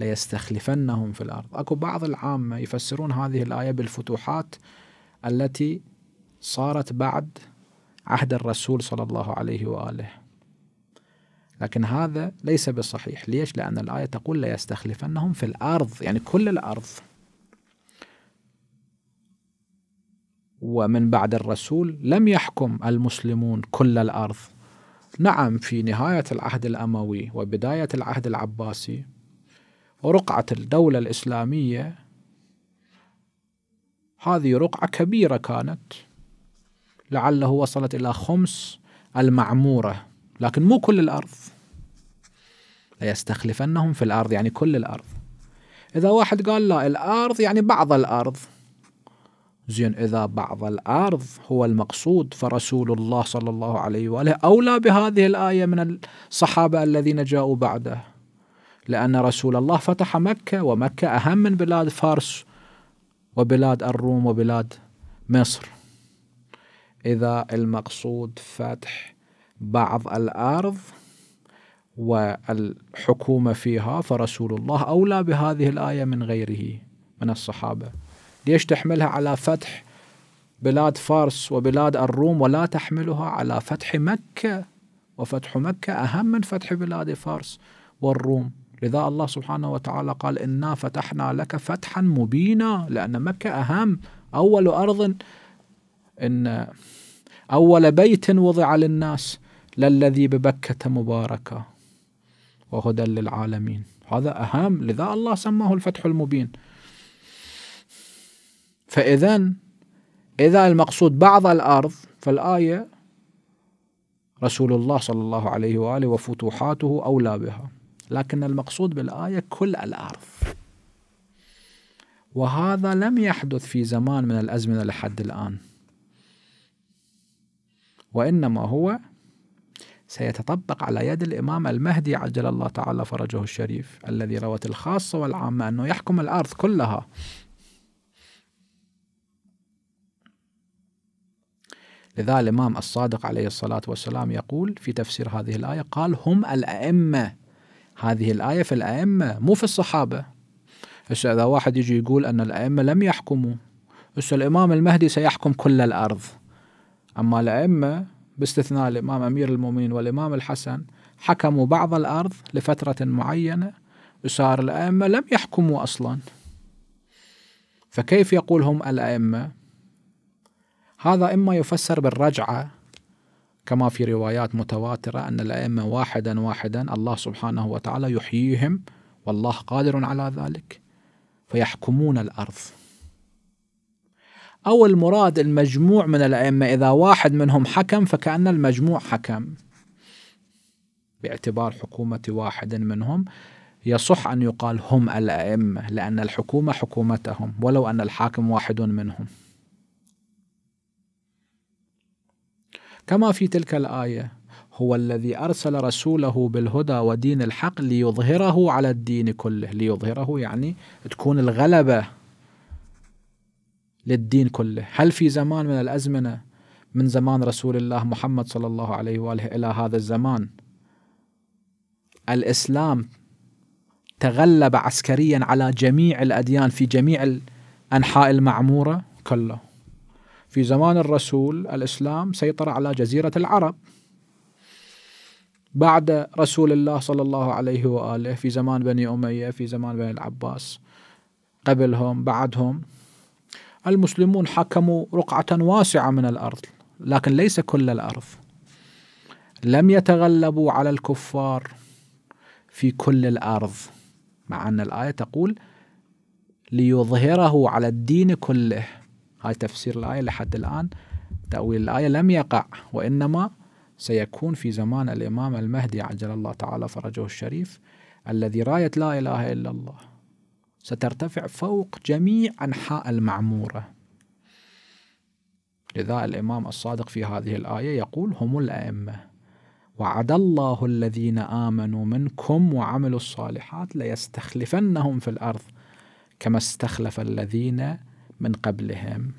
ليستخلفنهم في الأرض أكو بعض العامة يفسرون هذه الآية بالفتوحات التي صارت بعد عهد الرسول صلى الله عليه وآله لكن هذا ليس بصحيح ليش؟ لأن الآية تقول ليستخلفنهم في الأرض يعني كل الأرض ومن بعد الرسول لم يحكم المسلمون كل الأرض نعم في نهاية العهد الأموي وبداية العهد العباسي رقعة الدولة الإسلامية هذه رقعة كبيرة كانت لعله وصلت إلى خمس المعمورة لكن مو كل الأرض ليستخلفنهم في الأرض يعني كل الأرض إذا واحد قال لا الأرض يعني بعض الأرض زين إذا بعض الأرض هو المقصود فرسول الله صلى الله عليه وآله أولى بهذه الآية من الصحابة الذين جاءوا بعده لأن رسول الله فتح مكة ومكة أهم من بلاد فارس وبلاد الروم وبلاد مصر إذا المقصود فتح بعض الأرض والحكومة فيها فرسول الله أولى بهذه الآية من غيره من الصحابة ليش تحملها على فتح بلاد فارس وبلاد الروم ولا تحملها على فتح مكة وفتح مكة أهم من فتح بلاد فارس والروم لذا الله سبحانه وتعالى قال إنا فتحنا لك فتحا مبينا لأن مكة أهم أول أرض إن أول بيت وضع للناس للذي ببكة مباركة وهدى للعالمين هذا أهم لذا الله سماه الفتح المبين فإذا إذا المقصود بعض الأرض فالآية رسول الله صلى الله عليه وآله وفتوحاته أولى بها لكن المقصود بالآية كل الأرض وهذا لم يحدث في زمان من الأزمنة لحد الآن وإنما هو سيتطبق على يد الإمام المهدي عجل الله تعالى فرجه الشريف الذي روت الخاصة والعامة أنه يحكم الأرض كلها لذا الإمام الصادق عليه الصلاة والسلام يقول في تفسير هذه الآية قال هم الأئمة هذه الآية في الأئمة مو في الصحابة هسه إذا واحد يجي يقول أن الأئمة لم يحكموا هسه الإمام المهدي سيحكم كل الأرض أما الأئمة باستثناء الإمام أمير المؤمنين والإمام الحسن حكموا بعض الأرض لفترة معينة وصار الأئمة لم يحكموا أصلا فكيف يقول هم الأئمة هذا إما يفسر بالرجعة كما في روايات متواترة أن الأئمة واحدا واحدا الله سبحانه وتعالى يحييهم والله قادر على ذلك فيحكمون الأرض أو المراد المجموع من الأئمة إذا واحد منهم حكم فكأن المجموع حكم باعتبار حكومة واحد منهم يصح أن يقال هم الأئمة لأن الحكومة حكومتهم ولو أن الحاكم واحد منهم كما في تلك الآية هو الذي أرسل رسوله بالهدى ودين الحق ليظهره على الدين كله ليظهره يعني تكون الغلبة للدين كله هل في زمان من الأزمنة من زمان رسول الله محمد صلى الله عليه وآله إلى هذا الزمان الإسلام تغلب عسكريا على جميع الأديان في جميع انحاء المعمورة كله في زمان الرسول الإسلام سيطر على جزيرة العرب بعد رسول الله صلى الله عليه وآله في زمان بني أمية في زمان بني العباس قبلهم بعدهم المسلمون حكموا رقعة واسعة من الأرض لكن ليس كل الأرض لم يتغلبوا على الكفار في كل الأرض مع أن الآية تقول ليظهره على الدين كله هاي تفسير الآية لحد الآن تأويل الآية لم يقع وإنما سيكون في زمان الإمام المهدي عجل الله تعالى فرجه الشريف الذي راية لا إله إلا الله سترتفع فوق جميع أنحاء المعمورة لذا الإمام الصادق في هذه الآية يقول هم الأئمة وعد الله الذين آمنوا منكم وعملوا الصالحات ليستخلفنهم في الأرض كما استخلف الذين من قبلهم